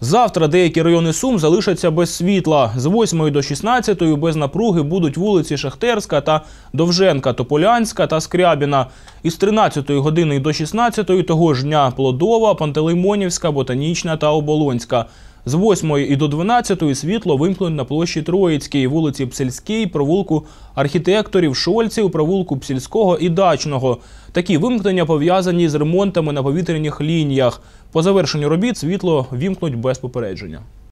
Завтра деякі райони Сум залишаться без світла. З 8 до 16 без напруги будуть вулиці Шахтерська та Довженка, Тополянська та Скрябіна. Із 13 години до 16 того ж дня Плодова, Пантелеймонівська, Ботанічна та Оболонська. З 8 і до 12 світло вимкнуть на площі Троїцькій, вулиці Псельській, провулку архітекторів Шольців, провулку Псільського і Дачного. Такі вимкнення пов'язані з ремонтами на повітряних лініях. По завершенню робіт світло вімкнуть без попередження.